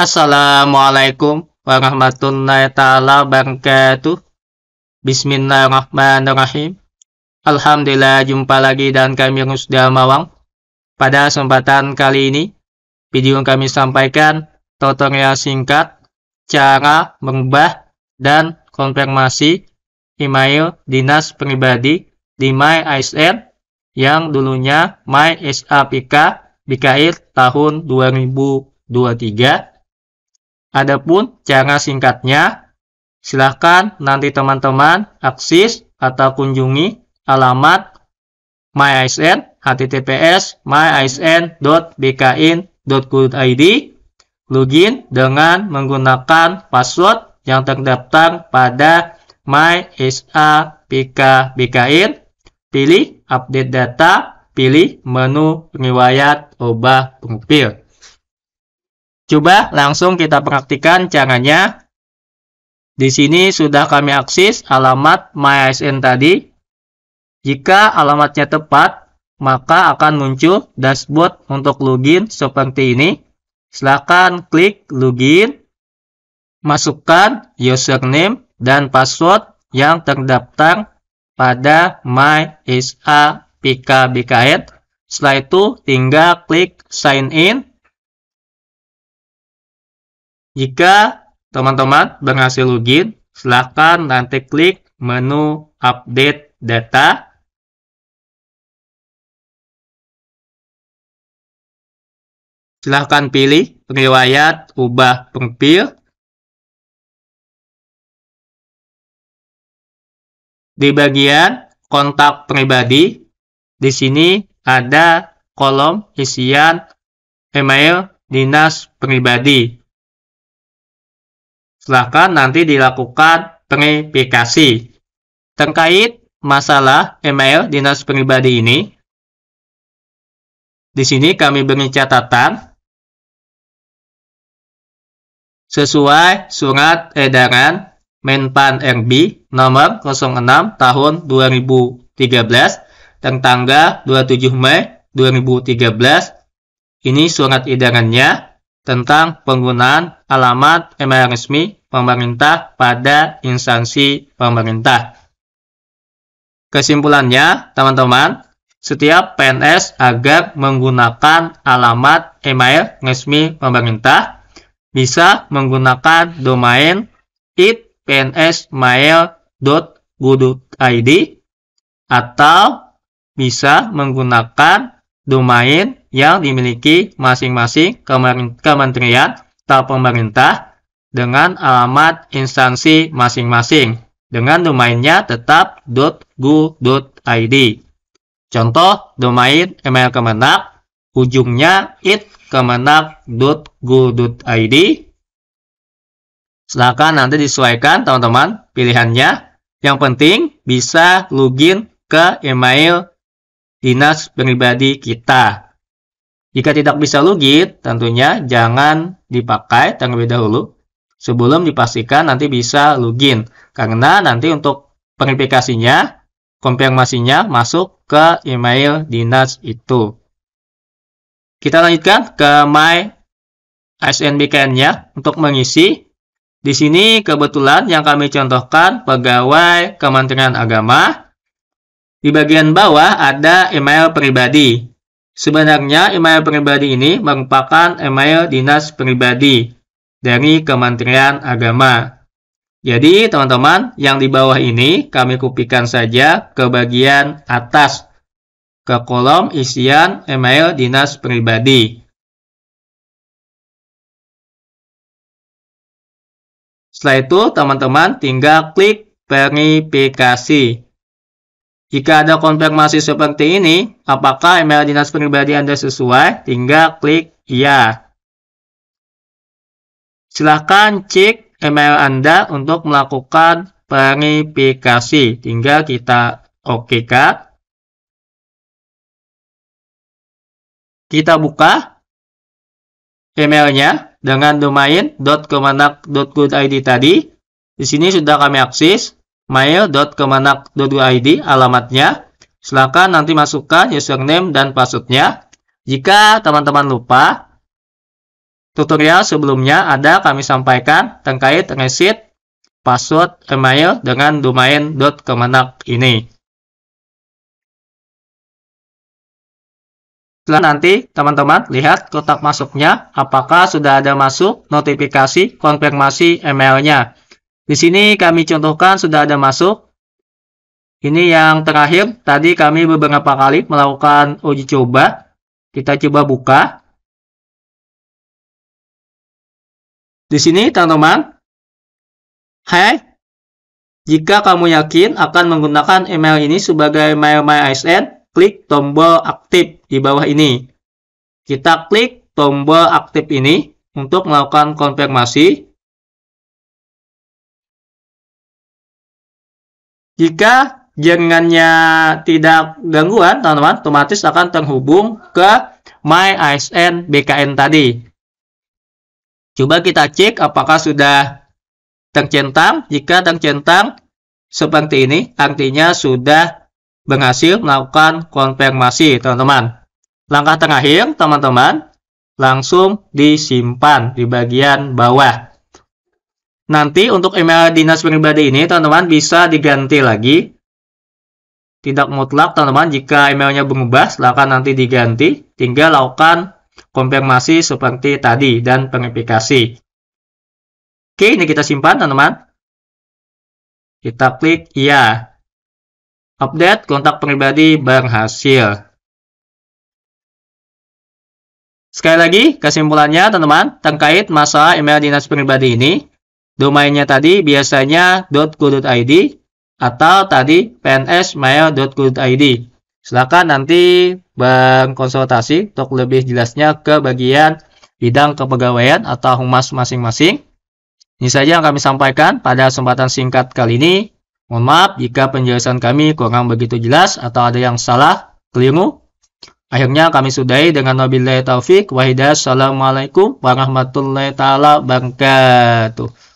Assalamualaikum warahmatullahi taala wabarakatuh. Bismillahirrahmanirrahim. Alhamdulillah jumpa lagi dan kami Rusdal Mawang. Pada kesempatan kali ini, video yang kami sampaikan tutorial singkat cara mengubah dan konfirmasi email dinas pribadi di MyISN yang dulunya MySAPK dikait tahun 2023 Adapun cara singkatnya, silakan nanti teman-teman akses atau kunjungi alamat myisn https myisn.bkin.go.id login dengan menggunakan password yang terdaftar pada mysapkbkn pilih update data pilih menu riwayat obah profil Coba langsung kita praktikan caranya. Di sini sudah kami akses alamat MySN tadi. Jika alamatnya tepat, maka akan muncul dashboard untuk login seperti ini. Silakan klik login, masukkan username dan password yang terdaftar pada MySAPKBKN. Setelah itu tinggal klik sign in jika teman-teman berhasil login, silakan nanti klik menu update data. Silahkan pilih riwayat ubah profil. Di bagian kontak pribadi, di sini ada kolom isian email dinas pribadi Silahkan nanti dilakukan verifikasi. Terkait masalah email dinas pribadi ini, di sini kami beri catatan sesuai surat edaran Menpan RB nomor 06 tahun 2013 tentang tanggal 27 Mei 2013. Ini surat edarannya tentang penggunaan alamat email resmi pemerintah pada instansi pemerintah. Kesimpulannya, teman-teman, setiap PNS agar menggunakan alamat email resmi pemerintah bisa menggunakan domain itpnsmail.gudu.id atau bisa menggunakan domain yang dimiliki masing-masing kementerian atau pemerintah dengan alamat instansi masing-masing dengan domainnya tetap .go.id. Contoh domain email Kemenak ujungnya itkemenak.go.id. silakan nanti disesuaikan teman-teman pilihannya. Yang penting bisa login ke email dinas pribadi kita. Jika tidak bisa login, tentunya jangan dipakai terlebih dahulu sebelum dipastikan nanti bisa login. Karena nanti untuk verifikasinya, konfirmasinya masuk ke email dinas itu. Kita lanjutkan ke My SNBKN-nya untuk mengisi. Di sini kebetulan yang kami contohkan pegawai Kementerian Agama di bagian bawah ada email pribadi. Sebenarnya email pribadi ini merupakan email dinas pribadi dari Kementerian Agama. Jadi teman-teman yang di bawah ini kami kupikan saja ke bagian atas ke kolom isian email dinas pribadi. Setelah itu teman-teman tinggal klik verifikasi. Jika ada konfirmasi seperti ini, apakah email dinas pribadi Anda sesuai? Tinggal klik iya. Silahkan cek email Anda untuk melakukan verifikasi. Tinggal kita OK kan. Kita buka emailnya dengan domain .kemenak.good.id tadi. Di sini sudah kami akses mail.kemenak.id alamatnya. Silakan nanti masukkan username dan passwordnya. Jika teman-teman lupa, tutorial sebelumnya ada kami sampaikan terkait reset password email dengan domain.kemenak ini. Setelah nanti teman-teman lihat kotak masuknya apakah sudah ada masuk notifikasi konfirmasi emailnya. Di sini kami contohkan sudah ada masuk. Ini yang terakhir, tadi kami beberapa kali melakukan uji coba. Kita coba buka. Di sini, teman-teman. Hai, jika kamu yakin akan menggunakan email ini sebagai email ISN, klik tombol aktif di bawah ini. Kita klik tombol aktif ini untuk melakukan konfirmasi. Jika jaringannya tidak gangguan, teman-teman otomatis akan terhubung ke My ISN BKN tadi. Coba kita cek apakah sudah tercentang. Jika tercentang seperti ini, artinya sudah berhasil melakukan konfirmasi, teman-teman. Langkah terakhir, teman-teman, langsung disimpan di bagian bawah. Nanti untuk email dinas pribadi ini teman-teman bisa diganti lagi. Tidak mutlak teman-teman jika emailnya berubah silahkan nanti diganti. Tinggal lakukan konfirmasi seperti tadi dan verifikasi. Oke ini kita simpan teman-teman. Kita klik ya, Update kontak pribadi berhasil. Sekali lagi kesimpulannya teman-teman terkait masa email dinas pribadi ini domainnya tadi biasanya .go.id atau tadi pnsmail.go.id. Silakan nanti berkonsultasi untuk lebih jelasnya ke bagian bidang kepegawaian atau humas masing-masing. Ini saja yang kami sampaikan pada kesempatan singkat kali ini. Mohon maaf jika penjelasan kami kurang begitu jelas atau ada yang salah, keliru. Akhirnya kami sudahi dengan wabillahi taufik wahidah. Assalamualaikum warahmatullahi taala wabarakatuh.